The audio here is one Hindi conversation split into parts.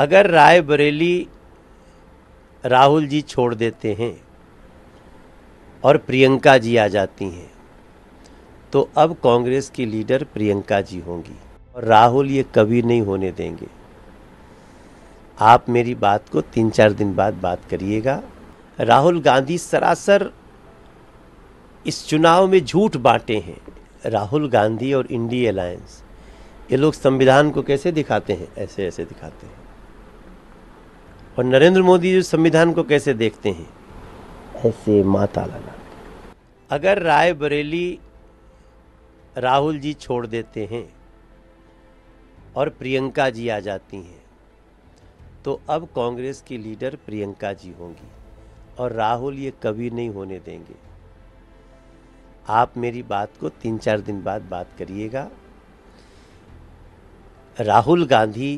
अगर राय बरेली राहुल जी छोड़ देते हैं और प्रियंका जी आ जाती हैं तो अब कांग्रेस की लीडर प्रियंका जी होंगी और राहुल ये कभी नहीं होने देंगे आप मेरी बात को तीन चार दिन बाद बात करिएगा राहुल गांधी सरासर इस चुनाव में झूठ बांटे हैं राहुल गांधी और इंडी अलायंस ये लोग संविधान को कैसे दिखाते हैं ऐसे ऐसे दिखाते हैं और नरेंद्र मोदी जी संविधान को कैसे देखते हैं ऐसे माता लगा अगर राय बरेली राहुल जी छोड़ देते हैं और प्रियंका जी आ जाती हैं तो अब कांग्रेस की लीडर प्रियंका जी होंगी और राहुल ये कभी नहीं होने देंगे आप मेरी बात को तीन चार दिन बाद बात करिएगा राहुल गांधी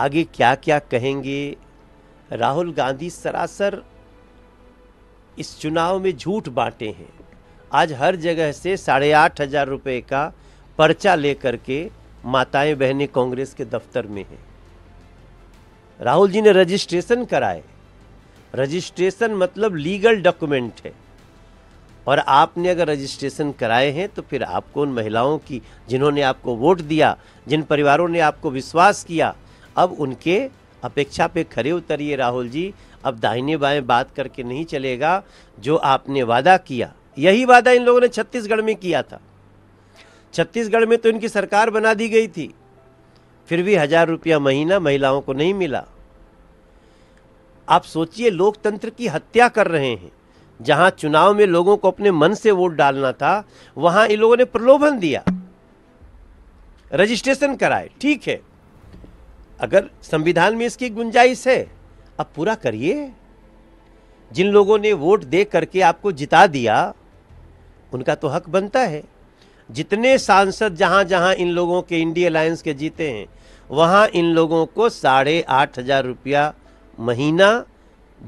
आगे क्या क्या कहेंगे राहुल गांधी सरासर इस चुनाव में झूठ बांटे हैं आज हर जगह से साढ़े आठ हजार रुपये का पर्चा लेकर के माताएं बहनें कांग्रेस के दफ्तर में हैं राहुल जी ने रजिस्ट्रेशन कराए रजिस्ट्रेशन मतलब लीगल डॉक्यूमेंट है और आपने अगर रजिस्ट्रेशन कराए हैं तो फिर आपको उन महिलाओं की जिन्होंने आपको वोट दिया जिन परिवारों ने आपको विश्वास किया अब उनके अपेक्षा पे खड़े उतरिए राहुल जी अब दाहिने बाएं बात करके नहीं चलेगा जो आपने वादा किया यही वादा इन लोगों ने छत्तीसगढ़ में किया था छत्तीसगढ़ में तो इनकी सरकार बना दी गई थी फिर भी हजार रुपया महीना महिलाओं को नहीं मिला आप सोचिए लोकतंत्र की हत्या कर रहे हैं जहां चुनाव में लोगों को अपने मन से वोट डालना था वहां इन लोगों ने प्रलोभन दिया रजिस्ट्रेशन कराए ठीक है अगर संविधान में इसकी गुंजाइश है अब पूरा करिए जिन लोगों ने वोट दे करके आपको जिता दिया उनका तो हक बनता है जितने सांसद जहाँ जहाँ इन लोगों के इंडिया अलायंस के जीते हैं वहाँ इन लोगों को साढ़े आठ हज़ार रुपया महीना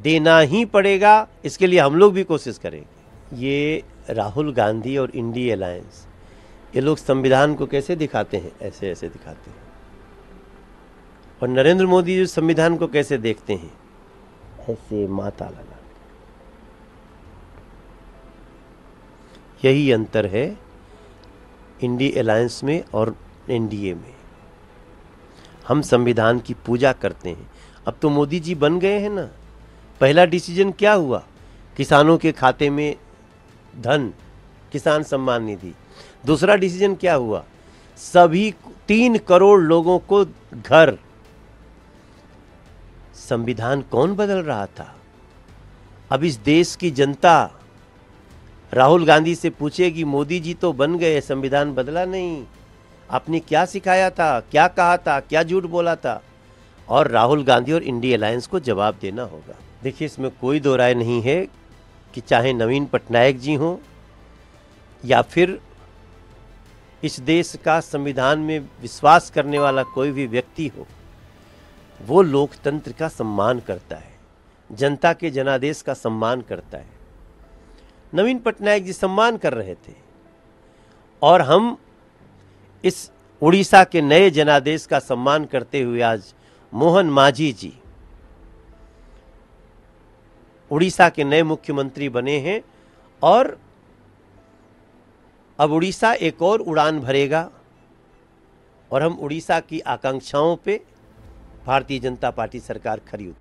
देना ही पड़ेगा इसके लिए हम लोग भी कोशिश करेंगे ये राहुल गांधी और इंडी अलायंस ये लोग संविधान को कैसे दिखाते हैं ऐसे ऐसे दिखाते हैं और नरेंद्र मोदी जी संविधान को कैसे देखते हैं ऐसे माता लगा यही अंतर है इंडी अलायंस में और एनडीए में हम संविधान की पूजा करते हैं अब तो मोदी जी बन गए हैं ना पहला डिसीजन क्या हुआ किसानों के खाते में धन किसान सम्मान निधि दूसरा डिसीजन क्या हुआ सभी तीन करोड़ लोगों को घर संविधान कौन बदल रहा था अब इस देश की जनता राहुल गांधी से पूछेगी मोदी जी तो बन गए संविधान बदला नहीं आपने क्या सिखाया था क्या कहा था क्या झूठ बोला था और राहुल गांधी और इंडी अलायंस को जवाब देना होगा देखिए इसमें कोई दो राय नहीं है कि चाहे नवीन पटनायक जी हों या फिर इस देश का संविधान में विश्वास करने वाला कोई भी व्यक्ति हो वो लोकतंत्र का सम्मान करता है जनता के जनादेश का सम्मान करता है नवीन पटनायक जी सम्मान कर रहे थे और हम इस उड़ीसा के नए जनादेश का सम्मान करते हुए आज मोहन माझी जी उड़ीसा के नए मुख्यमंत्री बने हैं और अब उड़ीसा एक और उड़ान भरेगा और हम उड़ीसा की आकांक्षाओं पे भारतीय जनता पार्टी सरकार खरी